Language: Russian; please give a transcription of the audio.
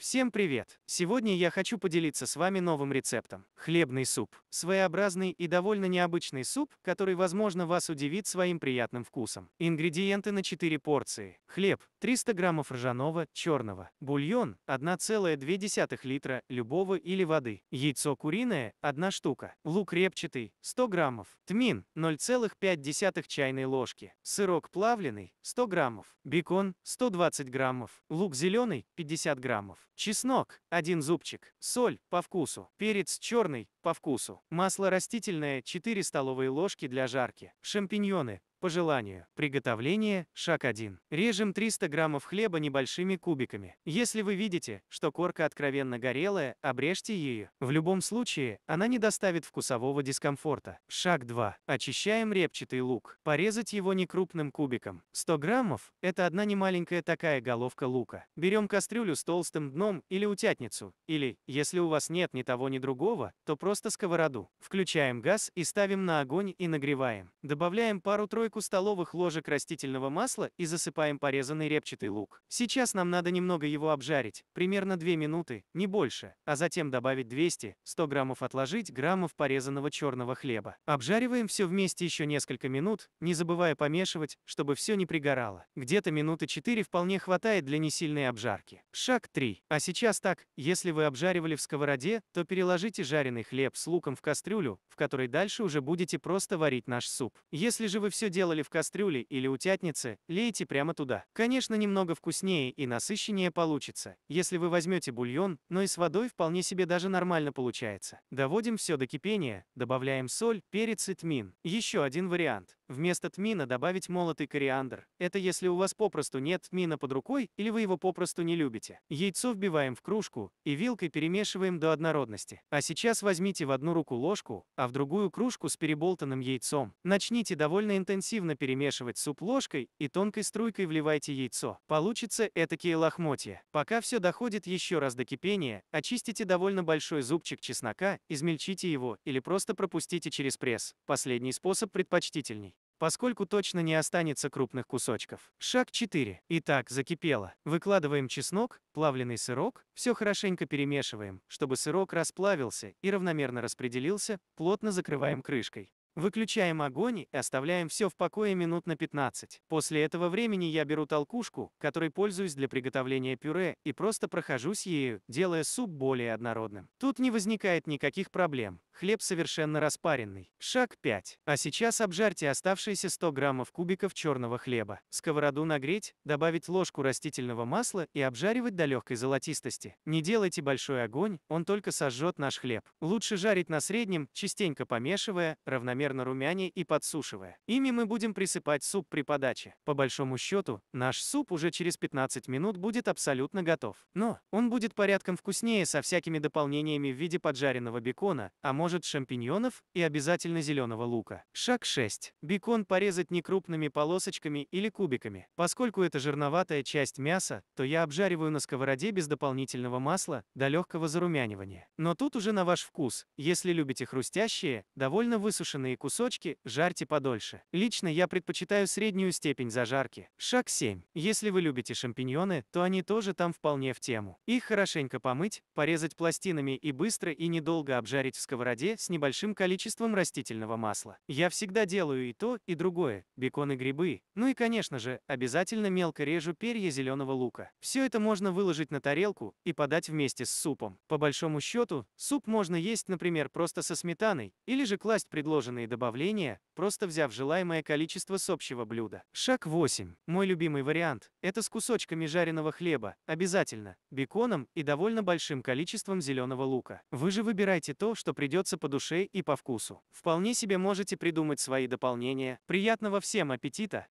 Всем привет! Сегодня я хочу поделиться с вами новым рецептом. Хлебный суп. Своеобразный и довольно необычный суп, который, возможно, вас удивит своим приятным вкусом. Ингредиенты на 4 порции. Хлеб 300 граммов ржаного, черного. Бульон 1,2 литра любого или воды. Яйцо куриное 1 штука. Лук репчатый 100 граммов. Тмин 0,5 чайной ложки. Сырок плавленый 100 граммов. Бекон 120 граммов. Лук зеленый 50 граммов. Чеснок, один зубчик, соль, по вкусу, перец черный, по вкусу. Масло растительное 4 столовые ложки для жарки. Шампиньоны по желанию. Приготовление, шаг 1. Режем 300 граммов хлеба небольшими кубиками. Если вы видите, что корка откровенно горелая, обрежьте ее. В любом случае, она не доставит вкусового дискомфорта. Шаг 2. Очищаем репчатый лук. Порезать его некрупным кубиком. 100 граммов – это одна немаленькая такая головка лука. Берем кастрюлю с толстым дном или утятницу, или, если у вас нет ни того, ни другого, то просто Просто сковороду. Включаем газ и ставим на огонь и нагреваем. Добавляем пару-тройку столовых ложек растительного масла и засыпаем порезанный репчатый лук. Сейчас нам надо немного его обжарить, примерно 2 минуты, не больше, а затем добавить 200-100 граммов отложить граммов порезанного черного хлеба. Обжариваем все вместе еще несколько минут, не забывая помешивать, чтобы все не пригорало. Где-то минуты 4 вполне хватает для несильной обжарки. Шаг 3. А сейчас так, если вы обжаривали в сковороде, то переложите жареный хлеб хлеб с луком в кастрюлю, в которой дальше уже будете просто варить наш суп. Если же вы все делали в кастрюле или утятнице, лейте прямо туда. Конечно, немного вкуснее и насыщеннее получится, если вы возьмете бульон, но и с водой вполне себе даже нормально получается. Доводим все до кипения, добавляем соль, перец и тмин. Еще один вариант. Вместо тмина добавить молотый кориандр. Это если у вас попросту нет тмина под рукой или вы его попросту не любите. Яйцо вбиваем в кружку и вилкой перемешиваем до однородности. А сейчас возьмите в одну руку ложку, а в другую кружку с переболтанным яйцом. Начните довольно интенсивно перемешивать суп ложкой и тонкой струйкой вливайте яйцо. Получится этакие лохмотья. Пока все доходит еще раз до кипения, очистите довольно большой зубчик чеснока, измельчите его или просто пропустите через пресс. Последний способ предпочтительней поскольку точно не останется крупных кусочков. Шаг 4. Итак, закипело. Выкладываем чеснок, плавленый сырок, все хорошенько перемешиваем, чтобы сырок расплавился и равномерно распределился, плотно закрываем крышкой. Выключаем огонь и оставляем все в покое минут на 15. После этого времени я беру толкушку, которой пользуюсь для приготовления пюре, и просто прохожусь ею, делая суп более однородным. Тут не возникает никаких проблем. Хлеб совершенно распаренный. Шаг 5. А сейчас обжарьте оставшиеся 100 граммов кубиков черного хлеба. Сковороду нагреть, добавить ложку растительного масла и обжаривать до легкой золотистости. Не делайте большой огонь, он только сожжет наш хлеб. Лучше жарить на среднем, частенько помешивая, равномерно румяне и подсушивая. Ими мы будем присыпать суп при подаче. По большому счету, наш суп уже через 15 минут будет абсолютно готов. Но он будет порядком вкуснее со всякими дополнениями в виде поджаренного бекона, а может может шампиньонов и обязательно зеленого лука. Шаг 6. Бекон порезать не крупными полосочками или кубиками. Поскольку это жирноватая часть мяса, то я обжариваю на сковороде без дополнительного масла до легкого зарумянивания. Но тут уже на ваш вкус. Если любите хрустящие, довольно высушенные кусочки, жарьте подольше. Лично я предпочитаю среднюю степень зажарки. Шаг 7. Если вы любите шампиньоны, то они тоже там вполне в тему. Их хорошенько помыть, порезать пластинами и быстро и недолго обжарить в сковороде воде с небольшим количеством растительного масла. Я всегда делаю и то, и другое, бекон и грибы. Ну и, конечно же, обязательно мелко режу перья зеленого лука. Все это можно выложить на тарелку и подать вместе с супом. По большому счету, суп можно есть, например, просто со сметаной, или же класть предложенные добавления, просто взяв желаемое количество с общего блюда. Шаг 8. Мой любимый вариант – это с кусочками жареного хлеба, обязательно, беконом и довольно большим количеством зеленого лука. Вы же выбирайте то, что придется по душе и по вкусу. Вполне себе можете придумать свои дополнения. Приятного всем аппетита!